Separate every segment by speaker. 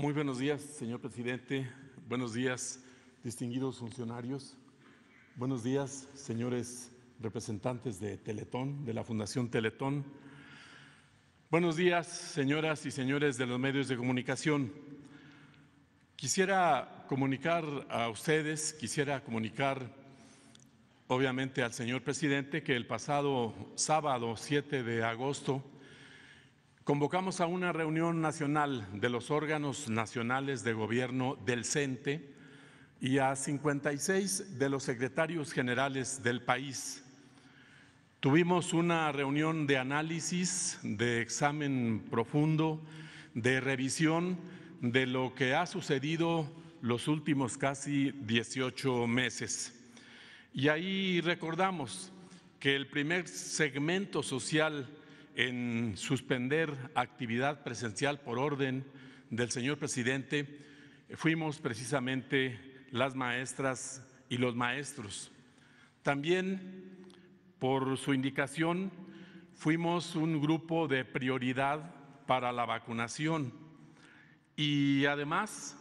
Speaker 1: Muy buenos días, señor presidente. Buenos días, distinguidos funcionarios. Buenos días, señores representantes de Teletón, de la Fundación Teletón. Buenos días, señoras y señores de los medios de comunicación. Quisiera comunicar a ustedes, quisiera comunicar obviamente al señor presidente que el pasado sábado 7 de agosto Convocamos a una reunión nacional de los órganos nacionales de gobierno del CENTE y a 56 de los secretarios generales del país. Tuvimos una reunión de análisis, de examen profundo, de revisión de lo que ha sucedido los últimos casi 18 meses. Y ahí recordamos que el primer segmento social en suspender actividad presencial por orden del señor presidente, fuimos precisamente las maestras y los maestros. También, por su indicación, fuimos un grupo de prioridad para la vacunación y además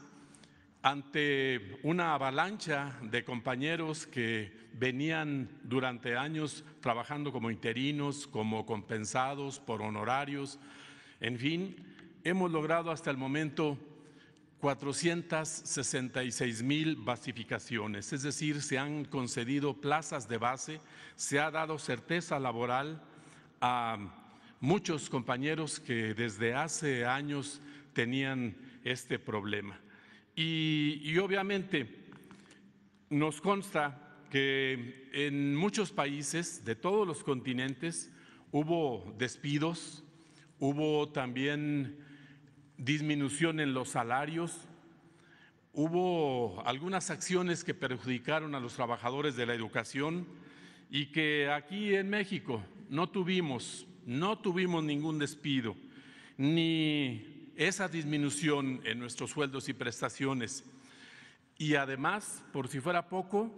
Speaker 1: ante una avalancha de compañeros que venían durante años trabajando como interinos, como compensados por honorarios, en fin, hemos logrado hasta el momento 466 mil basificaciones, es decir, se han concedido plazas de base, se ha dado certeza laboral a muchos compañeros que desde hace años tenían este problema. Y, obviamente nos consta que en muchos países de todos los continentes hubo despidos, hubo también disminución en los salarios, hubo algunas acciones que perjudicaron a los trabajadores de la educación y que aquí en México no tuvimos, no tuvimos ningún despido, ni esa disminución en nuestros sueldos y prestaciones. Y además, por si fuera poco,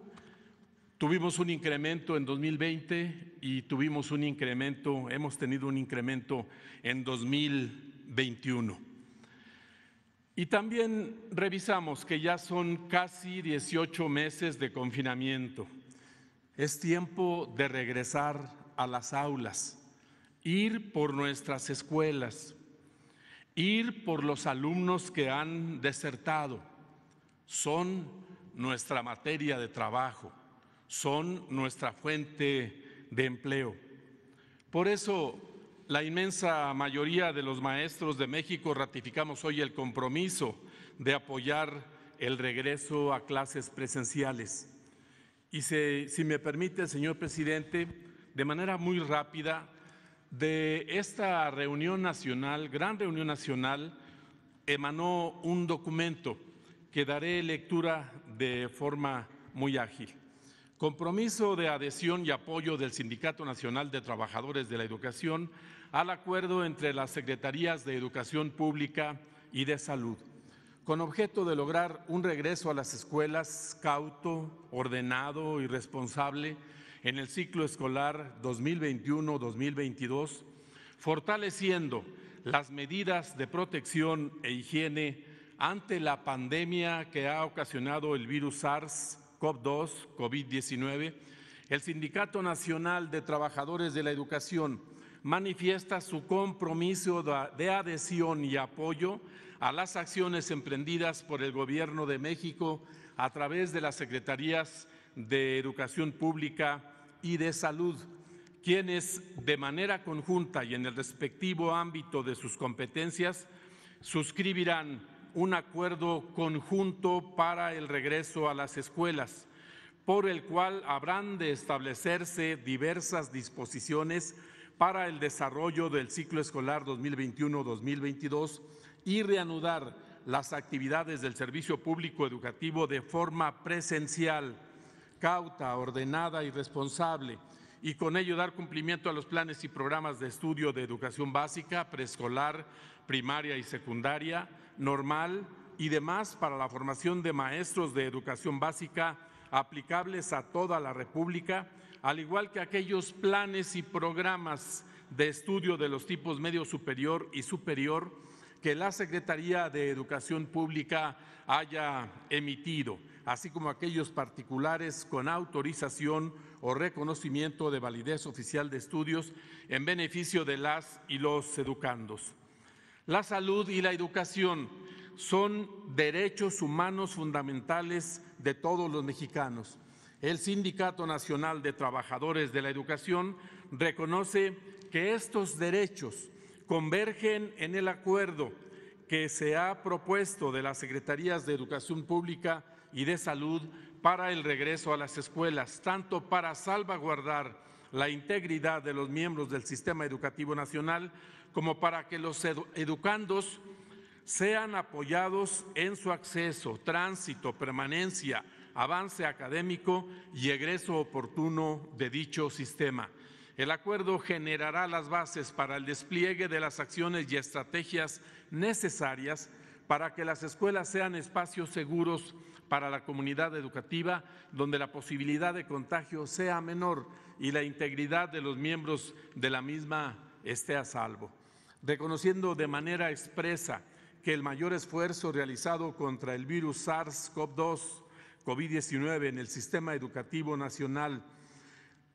Speaker 1: tuvimos un incremento en 2020 y tuvimos un incremento, hemos tenido un incremento en 2021. Y también revisamos que ya son casi 18 meses de confinamiento. Es tiempo de regresar a las aulas, ir por nuestras escuelas, ir por los alumnos que han desertado. Son nuestra materia de trabajo, son nuestra fuente de empleo. Por eso, la inmensa mayoría de los maestros de México ratificamos hoy el compromiso de apoyar el regreso a clases presenciales. Y si, me permite, señor presidente, de manera muy rápida, de esta reunión nacional, gran reunión nacional, emanó un documento que daré lectura de forma muy ágil. Compromiso de adhesión y apoyo del Sindicato Nacional de Trabajadores de la Educación al acuerdo entre las Secretarías de Educación Pública y de Salud, con objeto de lograr un regreso a las escuelas cauto, ordenado y responsable en el ciclo escolar 2021-2022, fortaleciendo las medidas de protección e higiene ante la pandemia que ha ocasionado el virus SARS-CoV-2, COVID-19, el Sindicato Nacional de Trabajadores de la Educación manifiesta su compromiso de adhesión y apoyo a las acciones emprendidas por el Gobierno de México a través de las Secretarías de Educación Pública y de Salud, quienes de manera conjunta y en el respectivo ámbito de sus competencias suscribirán un acuerdo conjunto para el regreso a las escuelas, por el cual habrán de establecerse diversas disposiciones para el desarrollo del ciclo escolar 2021-2022 y reanudar las actividades del servicio público educativo de forma presencial cauta, ordenada y responsable, y con ello dar cumplimiento a los planes y programas de estudio de educación básica, preescolar, primaria y secundaria, normal y demás para la formación de maestros de educación básica aplicables a toda la República, al igual que aquellos planes y programas de estudio de los tipos medio superior y superior que la Secretaría de Educación Pública haya emitido así como aquellos particulares con autorización o reconocimiento de validez oficial de estudios en beneficio de las y los educandos. La salud y la educación son derechos humanos fundamentales de todos los mexicanos. El Sindicato Nacional de Trabajadores de la Educación reconoce que estos derechos convergen en el acuerdo que se ha propuesto de las Secretarías de Educación Pública y de salud para el regreso a las escuelas, tanto para salvaguardar la integridad de los miembros del sistema educativo nacional como para que los educandos sean apoyados en su acceso, tránsito, permanencia, avance académico y egreso oportuno de dicho sistema. El acuerdo generará las bases para el despliegue de las acciones y estrategias necesarias para que las escuelas sean espacios seguros para la comunidad educativa, donde la posibilidad de contagio sea menor y la integridad de los miembros de la misma esté a salvo. Reconociendo de manera expresa que el mayor esfuerzo realizado contra el virus SARS-CoV-2, COVID-19 en el sistema educativo nacional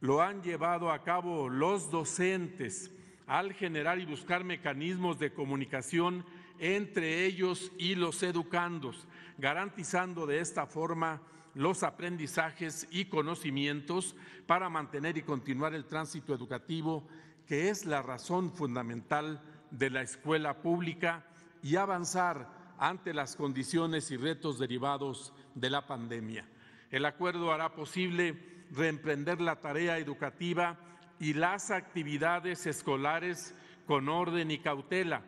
Speaker 1: lo han llevado a cabo los docentes al generar y buscar mecanismos de comunicación entre ellos y los educandos, garantizando de esta forma los aprendizajes y conocimientos para mantener y continuar el tránsito educativo, que es la razón fundamental de la escuela pública, y avanzar ante las condiciones y retos derivados de la pandemia. El acuerdo hará posible reemprender la tarea educativa y las actividades escolares con orden y cautela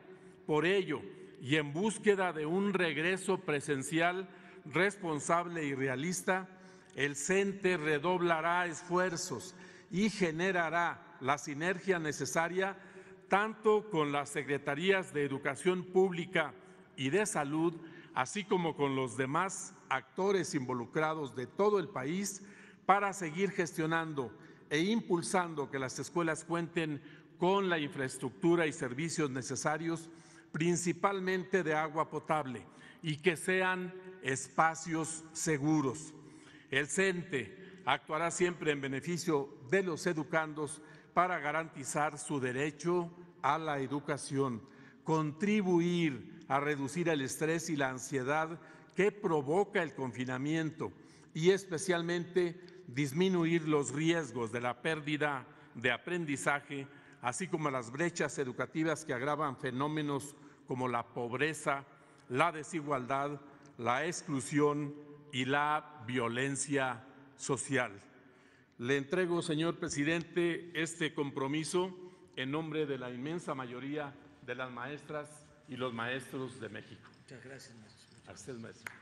Speaker 1: por ello, y en búsqueda de un regreso presencial responsable y realista, el CENTE redoblará esfuerzos y generará la sinergia necesaria tanto con las secretarías de Educación Pública y de Salud, así como con los demás actores involucrados de todo el país, para seguir gestionando e impulsando que las escuelas cuenten con la infraestructura y servicios necesarios principalmente de agua potable, y que sean espacios seguros. El CENTE actuará siempre en beneficio de los educandos para garantizar su derecho a la educación, contribuir a reducir el estrés y la ansiedad que provoca el confinamiento y especialmente disminuir los riesgos de la pérdida de aprendizaje así como las brechas educativas que agravan fenómenos como la pobreza, la desigualdad, la exclusión y la violencia social. Le entrego, señor presidente, este compromiso en nombre de la inmensa mayoría de las maestras y los maestros de México. Muchas gracias, maestro.